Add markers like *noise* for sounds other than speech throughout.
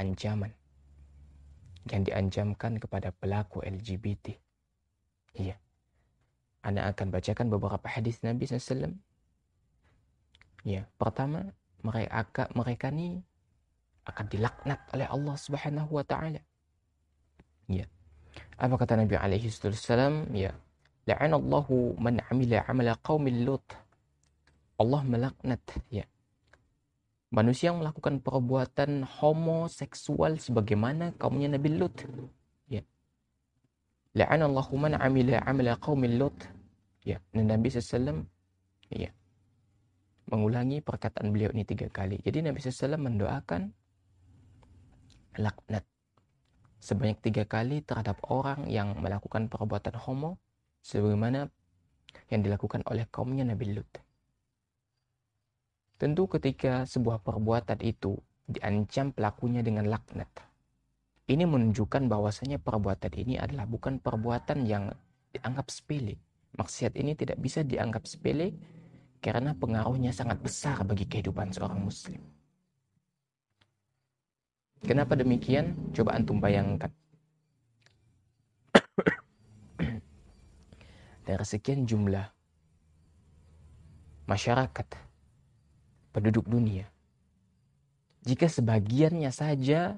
ancaman yang diancamkan kepada pelaku LGBT. Iya. Anda akan bacakan beberapa hadis Nabi SAW. Ya, pertama mereka mereka ini akan dilaknat oleh Allah Subhanahu wa taala. Ya. Apa kata Nabi alaihi wasallam? Ya. La'anallahu man amila amala qaumil lut. Allah melaknat ya manusia yang melakukan perbuatan homoseksual sebagaimana kaumnya Nabi Lut. Ya. La'anallahu man amila amila qaumil Lut. Ya, dan Nabi Sallam, ya mengulangi perkataan beliau ini tiga kali. Jadi Nabi Sallam mendoakan laknat sebanyak tiga kali terhadap orang yang melakukan perbuatan homo sebagaimana yang dilakukan oleh kaumnya Nabi Lut. Tentu ketika sebuah perbuatan itu diancam pelakunya dengan laknat. Ini menunjukkan bahwasanya perbuatan ini adalah bukan perbuatan yang dianggap sepele. Maksiat ini tidak bisa dianggap sepele karena pengaruhnya sangat besar bagi kehidupan seorang muslim. Kenapa demikian? Coba antum bayangkan. *coughs* Dari sekian jumlah masyarakat penduduk dunia. Jika sebagiannya saja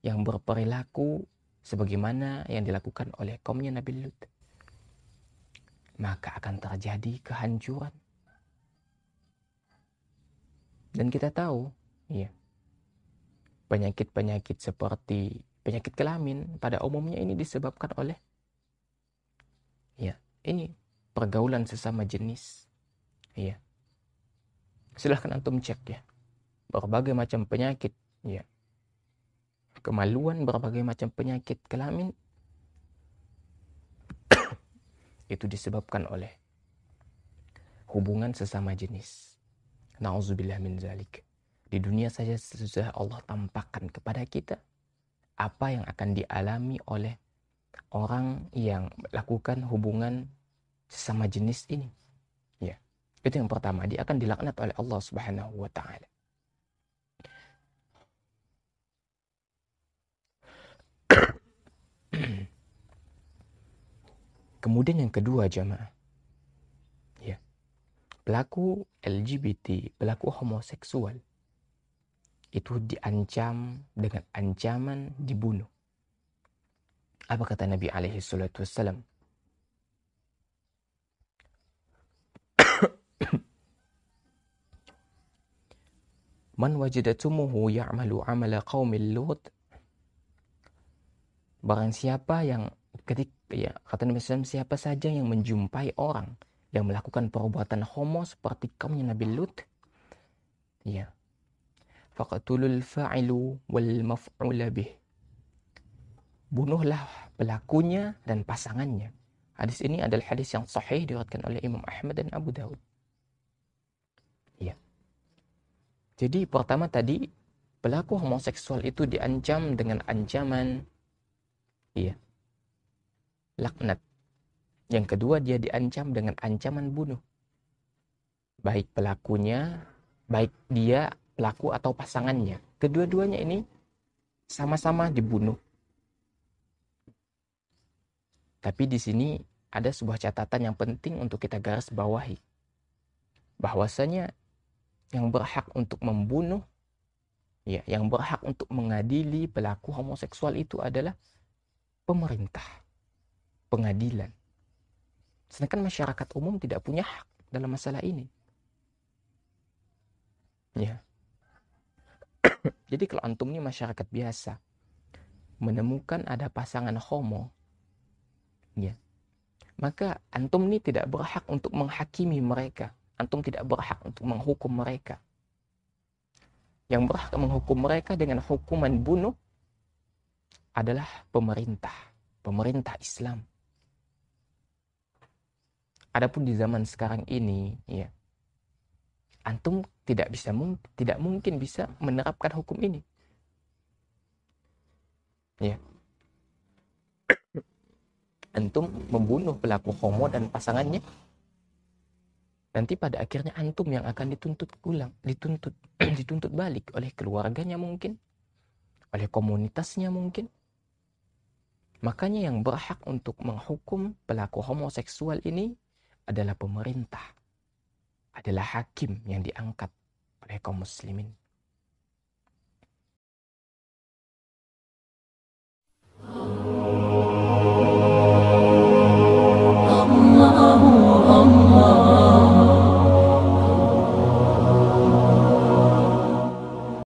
yang berperilaku sebagaimana yang dilakukan oleh kaumnya Nabi Lut, maka akan terjadi kehancuran. Dan kita tahu, ya, penyakit-penyakit seperti penyakit kelamin pada umumnya ini disebabkan oleh ya, ini pergaulan sesama jenis. Ya silahkan antum cek ya berbagai macam penyakit ya kemaluan berbagai macam penyakit kelamin *coughs* itu disebabkan oleh hubungan sesama jenis. Nauzubillah min zalik. Di dunia saja sesudah Allah tampakkan kepada kita apa yang akan dialami oleh orang yang melakukan hubungan sesama jenis ini. Itu yang pertama, dia akan dilaknat oleh Allah Subhanahu wa taala. *coughs* Kemudian yang kedua jemaah, Ya. Pelaku LGBT, pelaku homoseksual itu diancam dengan ancaman dibunuh. Apa kata Nabi alaihi salatu wasallam? Man wajadatumuhu ya'malu amala qaumil lut. Barang siapa yang ketik ya kata Nabi SAW, siapa saja yang menjumpai orang yang melakukan perbuatan homo seperti kaumnya Nabi Lut, ya faqatulul fa'ilu wal maf'ula bih. Bunuhlah pelakunya dan pasangannya. Hadis ini adalah hadis yang sahih diriwayatkan oleh Imam Ahmad dan Abu Daud. Jadi pertama tadi pelaku homoseksual itu diancam dengan ancaman iya laknat. Yang kedua dia diancam dengan ancaman bunuh. Baik pelakunya, baik dia pelaku atau pasangannya. Kedua-duanya ini sama-sama dibunuh. Tapi di sini ada sebuah catatan yang penting untuk kita garis bawahi. Bahwasanya yang berhak untuk membunuh, ya, yang berhak untuk mengadili pelaku homoseksual itu adalah pemerintah, pengadilan. Sedangkan masyarakat umum tidak punya hak dalam masalah ini. Ya. Jadi kalau antum ini masyarakat biasa menemukan ada pasangan homo, ya, maka antum ini tidak berhak untuk menghakimi mereka Antum tidak berhak untuk menghukum mereka. Yang berhak menghukum mereka dengan hukuman bunuh adalah pemerintah, pemerintah Islam. Adapun di zaman sekarang ini, ya, antum tidak bisa tidak mungkin bisa menerapkan hukum ini. Ya. *clears throat* Antum membunuh pelaku homo dan pasangannya nanti pada akhirnya antum yang akan dituntut pulang dituntut *clears throat* dituntut balik oleh keluarganya mungkin oleh komunitasnya mungkin makanya yang berhak untuk menghukum pelaku homoseksual ini adalah pemerintah adalah hakim yang diangkat oleh kaum muslimin